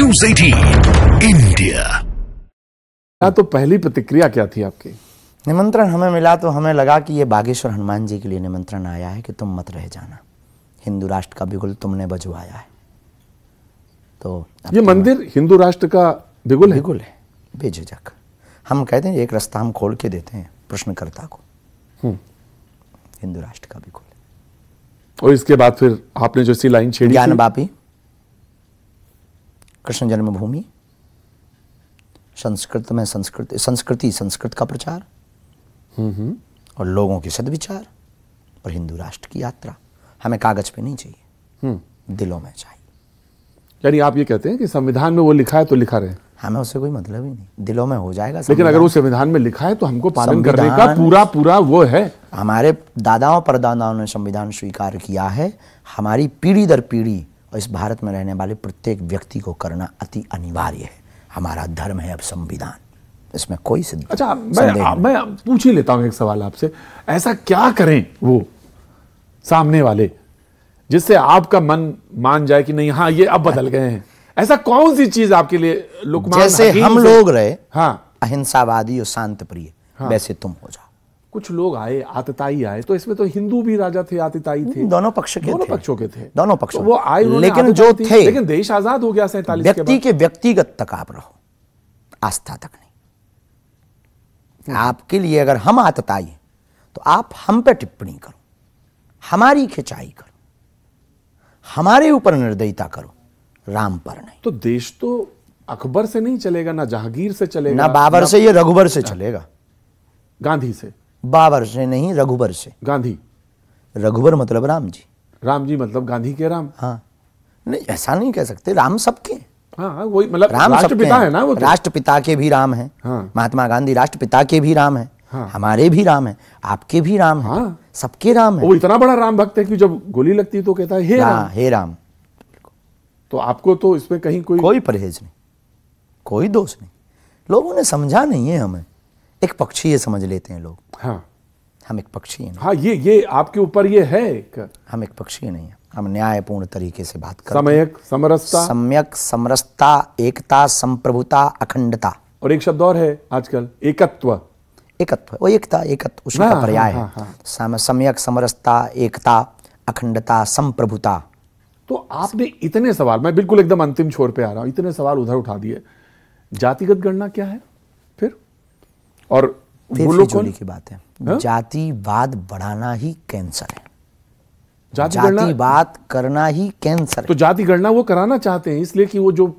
News India ना तो पहली प्रतिक्रिया क्या थी आपकी निमंत्रण हमें मिला तो हमें लगा कि ये बागेश्वर हनुमान जी के लिए निमंत्रण आया है कि तुम मत रह जाना हिंदू राष्ट्र का बिगुल तुमने बजवाया है तो ये मंदिर हिंदू राष्ट्र का बिगुल है बिगुल है बेझिझक हम कहते हैं एक रास्ता हम खोल के देते हैं प्रश्नकर्ता को हम्म। हिंदू राष्ट्र का बिगुल और इसके बाद फिर आपने जो सी लाइन छेड़ी ज्ञान बापी कृष्ण जन्मभूमि संस्कृत में संस्कृत संस्कृति संस्कृत का प्रचार और लोगों के सदविचार और हिंदू राष्ट्र की यात्रा हमें कागज पे नहीं चाहिए हम्म। दिलों में चाहिए यानी आप ये कहते हैं कि संविधान में वो लिखा है तो लिखा रहे हमें उससे कोई मतलब ही नहीं दिलों में हो जाएगा लेकिन अगर वो संविधान में लिखा है तो हमको पालन करने का पूरा पूरा वो है हमारे दादाओं परदादाओं ने संविधान स्वीकार किया है हमारी पीढ़ी दर पीढ़ी और इस भारत में रहने वाले प्रत्येक व्यक्ति को करना अति अनिवार्य है हमारा धर्म है अब संविधान इसमें कोई सिद्ध अच्छा मैं, आ, मैं पूछ ही लेता हूं एक सवाल आपसे ऐसा क्या करें वो सामने वाले जिससे आपका मन मान जाए कि नहीं हाँ ये अब बदल गए हैं ऐसा कौन सी चीज आपके लिए जैसे हम लोग रहे हाँ अहिंसावादी और शांत प्रिय हाँ, वैसे तुम हो जाओ कुछ लोग आए आतताई आए तो इसमें तो हिंदू भी राजा थे आतताई थे दोनों पक्ष के दोनों पक्षों के थे दोनों तो पक्ष वो आए लेकिन जो थे लेकिन देश आजाद हो गया सैतालीस व्यक्ति के व्यक्तिगत तक आप रहो आस्था तक नहीं आपके लिए अगर हम आतताई तो आप हम पे टिप्पणी करो हमारी खिंचाई करो हमारे ऊपर निर्दयता करो राम पर नहीं तो देश तो अकबर से नहीं चलेगा ना जहांगीर से चलेगा ना बाबर से ये रघुबर से चलेगा गांधी से बाबर से नहीं रघुबर से गांधी रघुबर मतलब राम जी राम जी मतलब गांधी के राम हाँ नहीं ऐसा नहीं कह सकते राम सबके हाँ, हाँ वही मतलब राम राष्ट्रपिता है ना वो तो। राष्ट्रपिता के भी राम है हाँ। महात्मा गांधी राष्ट्रपिता के भी राम है हाँ। हमारे भी राम है आपके भी राम है हाँ। सबके राम है वो इतना बड़ा राम भक्त है कि जब गोली लगती है तो कहता है हे हाँ, राम हे राम तो आपको तो इसमें कहीं कोई कोई परहेज नहीं कोई दोष नहीं लोगों ने समझा नहीं है हमें एक पक्षी ये समझ लेते हैं लोग हाँ हम एक पक्षी हैं हाँ ये ये आपके ऊपर ये है एक हम एक पक्षी नहीं है हम न्यायपूर्ण तरीके से बात करते सम्यक समरसता सम्यक समरसता एकता संप्रभुता अखंडता और एक शब्द और है आजकल एकत्व एकत्व वो एकता एकत्व उसका हाँ, हाँ पर्याय हाँ, हाँ, है सम, सम्यक समरसता एकता अखंडता संप्रभुता तो आपने इतने सवाल मैं बिल्कुल एकदम अंतिम छोर पे आ रहा हूं इतने सवाल उधर उठा दिए जातिगत गणना क्या है और वो की बात है हाँ? जातिवाद बढ़ाना ही कैंसर है जाति जातिवाद करना ही कैंसर तो जाति गणना वो कराना चाहते हैं इसलिए कि वो जो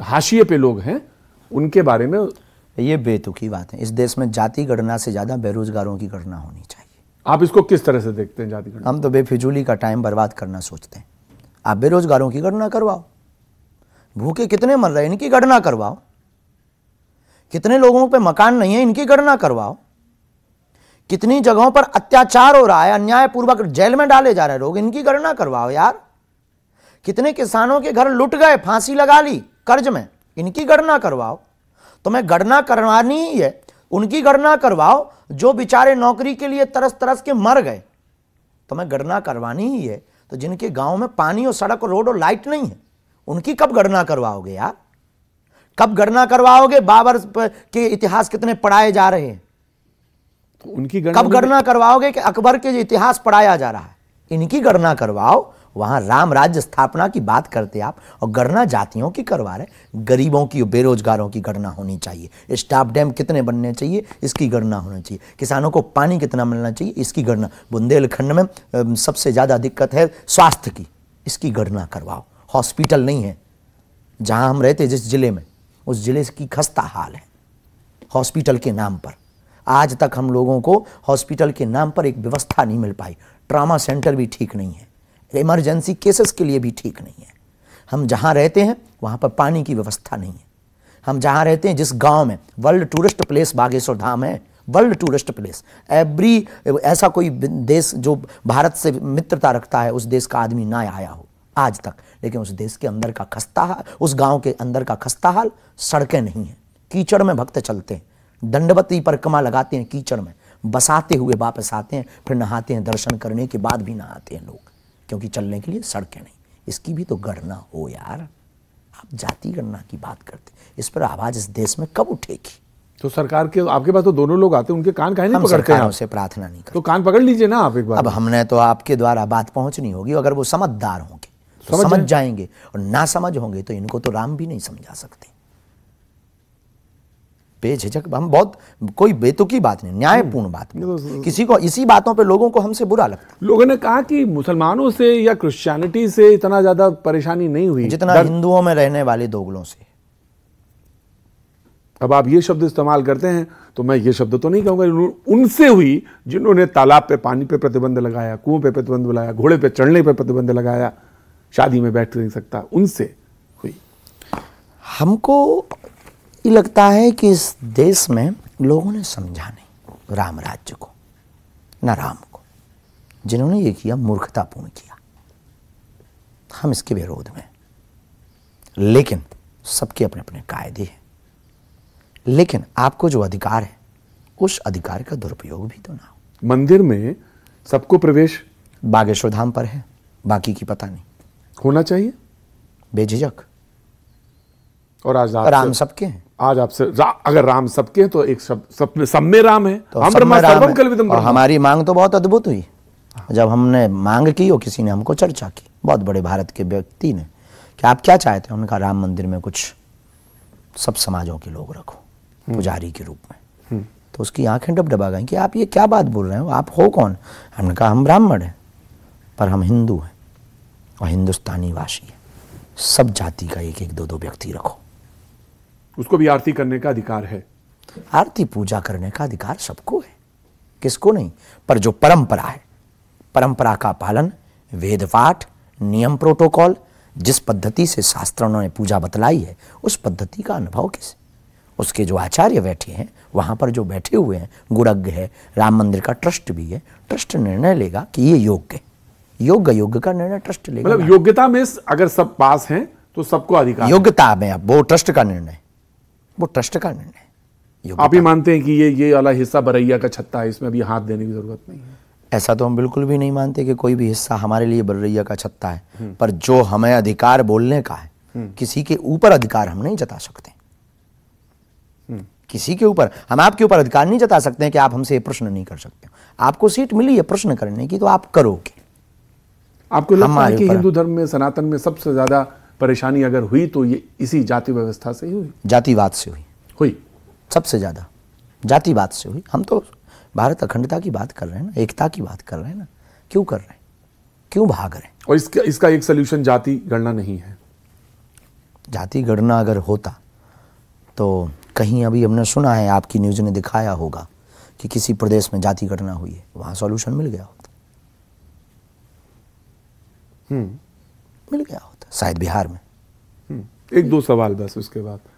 हाशिए पे लोग हैं उनके बारे में ये बेतुकी बात है इस देश में जाति गणना से ज्यादा बेरोजगारों की गणना होनी चाहिए आप इसको किस तरह से देखते हैं जाति गणना हम तो बेफिजूली का टाइम बर्बाद करना सोचते हैं आप बेरोजगारों की गणना करवाओ भूखे कितने मर रहे हैं इनकी गणना करवाओ कितने लोगों पे मकान नहीं है इनकी गणना करवाओ कितनी जगहों पर अत्याचार हो रहा है अन्यायपूर्वक जेल में डाले जा रहे लोग इनकी गणना करवाओ यार कितने किसानों के घर लुट गए फांसी लगा ली कर्ज में इनकी गणना करवाओ तो मैं गणना करवानी ही है उनकी गणना करवाओ जो बेचारे नौकरी के लिए तरस तरस के मर गए तो मैं गणना करवानी ही है तो जिनके गांव में पानी और सड़क और रोड और लाइट नहीं है उनकी कब गणना करवाओगे यार कब गणना करवाओगे बाबर के इतिहास कितने पढ़ाए जा रहे हैं तो उनकी गणना कब गणना करवाओगे कि अकबर के इतिहास पढ़ाया जा रहा है इनकी गणना करवाओ वहां राम राज्य स्थापना की बात करते आप और गणना जातियों की करवा रहे गरीबों की बेरोजगारों की गणना होनी चाहिए स्टाफ डैम कितने बनने चाहिए इसकी गणना होनी चाहिए किसानों को पानी कितना मिलना चाहिए इसकी गणना बुंदेलखंड में सबसे ज़्यादा दिक्कत है स्वास्थ्य की इसकी गणना करवाओ हॉस्पिटल नहीं है जहां हम रहते जिस जिले में उस ज़िले की खस्ता हाल है हॉस्पिटल के नाम पर आज तक हम लोगों को हॉस्पिटल के नाम पर एक व्यवस्था नहीं मिल पाई ट्रामा सेंटर भी ठीक नहीं है इमरजेंसी केसेस के लिए भी ठीक नहीं है हम जहाँ रहते हैं वहाँ पर पानी की व्यवस्था नहीं है हम जहाँ रहते हैं जिस गांव में world tourist place Bageshwar Dham है वर्ल्ड टूरिस्ट प्लेस एवरी ऐसा कोई देश जो भारत से मित्रता रखता है उस देश का आदमी ना आया हो आज तक लेकिन उस देश के अंदर का खस्ता हाल उस गांव के अंदर का खस्ता हाल सड़कें नहीं हैं कीचड़ में भक्त चलते हैं दंडवती परिक्रमा लगाते हैं कीचड़ में बसाते हुए वापस आते हैं फिर नहाते हैं दर्शन करने के बाद भी नहाते हैं लोग क्योंकि चलने के लिए सड़कें नहीं इसकी भी तो गणना हो यार आप जाति गणना की बात करते इस पर आवाज़ इस देश में कब उठेगी तो सरकार के आपके पास तो दोनों लोग आते हैं उनके कान कहीं नहीं पकड़ते हैं उसे प्रार्थना नहीं तो करते तो कान पकड़ लीजिए ना आप एक बार अब हमने तो आपके द्वारा बात पहुंचनी होगी अगर वो समझदार हों तो समझ, समझ जाएंगे और ना समझ होंगे तो इनको तो राम भी नहीं समझा सकते बेझिझक हम बहुत कोई बेतुकी बात नहीं न्यायपूर्ण बात नहीं। हम्म। तो- किसी को इसी बातों पे लोगों को हमसे बुरा लगता है लोगों ने कहा कि मुसलमानों से या क्रिश्चियनिटी से इतना ज्यादा परेशानी नहीं हुई जितना दर... हिंदुओं में रहने वाले दोगलों से अब आप ये शब्द इस्तेमाल करते हैं तो मैं ये शब्द तो नहीं कहूंगा उनसे हुई जिन्होंने तालाब पे पानी पे प्रतिबंध लगाया कुओं पे प्रतिबंध लगाया घोड़े पे चढ़ने पे प्रतिबंध लगाया शादी में बैठ नहीं सकता उनसे हुई हमको ये लगता है कि इस देश में लोगों ने समझा नहीं राम राज्य को न राम को जिन्होंने ये किया मूर्खतापूर्ण किया हम इसके विरोध में लेकिन सबके अपने अपने कायदे हैं लेकिन आपको जो अधिकार है उस अधिकार का दुरुपयोग भी तो ना हो मंदिर में सबको प्रवेश बागेश्वर धाम पर है बाकी की पता नहीं होना चाहिए बेझिझक और आज आप राम सबके हैं आज आपसे रा, अगर राम सबके हैं तो एक सब सब में सब में राम है तो हम ब्रह्मा सर्वम कल्विदम और हमारी मांग तो बहुत अद्भुत हुई जब हमने मांग की और किसी ने हमको चर्चा की बहुत बड़े भारत के व्यक्ति ने कि आप क्या चाहते हैं उनका राम मंदिर में कुछ सब समाजों के लोग रखो हम्म। पुजारी के रूप में हम्म। तो उसकी आंखें डब डबा गई कि आप ये क्या बात बोल रहे हो आप हो कौन हमने कहा हम ब्राह्मण हैं पर हम हिंदू हैं और हिंदुस्तानी वासी है सब जाति का एक एक दो दो व्यक्ति रखो उसको भी आरती करने का अधिकार है आरती पूजा करने का अधिकार सबको है किसको नहीं पर जो परंपरा है परंपरा का पालन वेद पाठ नियम प्रोटोकॉल जिस पद्धति से शास्त्रों ने पूजा बतलाई है उस पद्धति का अनुभव किस उसके जो आचार्य बैठे हैं वहां पर जो बैठे हुए हैं गुणज्ञ है राम मंदिर का ट्रस्ट भी है ट्रस्ट निर्णय लेगा कि ये योग्य है योग्य योग्य का निर्णय ट्रस्ट लेगा मतलब योग्यता में अगर सब पास हैं तो सबको अधिकार योग्यता में अब वो ट्रस्ट का निर्णय वो ट्रस्ट का निर्णय आप ही मानते हैं कि ये ये वाला हिस्सा बरैया का छत्ता है इसमें अभी हाथ देने की जरूरत नहीं है ऐसा तो हम बिल्कुल भी नहीं मानते कि कोई भी हिस्सा हमारे लिए बरैया का छत्ता है पर जो हमें अधिकार बोलने का है हम्म। किसी के ऊपर अधिकार हम नहीं जता सकते किसी के ऊपर हम आपके ऊपर अधिकार नहीं जता सकते कि आप हमसे ये प्रश्न नहीं कर सकते आपको सीट मिली है प्रश्न करने की तो आप करोगे आपको लगता है कि हिंदू धर्म में सनातन में सबसे ज़्यादा परेशानी अगर हुई तो ये इसी जाति व्यवस्था से ही हुई जातिवाद से हुई हुई सबसे ज़्यादा जातिवाद से हुई हम तो भारत अखंडता की बात कर रहे हैं ना एकता की बात कर रहे हैं ना क्यों कर रहे हैं क्यों भाग रहे हैं और इसका इसका एक सोल्यूशन जाति गणना नहीं है जाति गणना अगर होता तो कहीं अभी हमने सुना है आपकी न्यूज़ ने दिखाया होगा कि किसी प्रदेश में जाति गणना हुई है वहाँ सॉल्यूशन मिल गया होता मिल गया होता शायद बिहार में हम्म, एक दो सवाल बस उसके बाद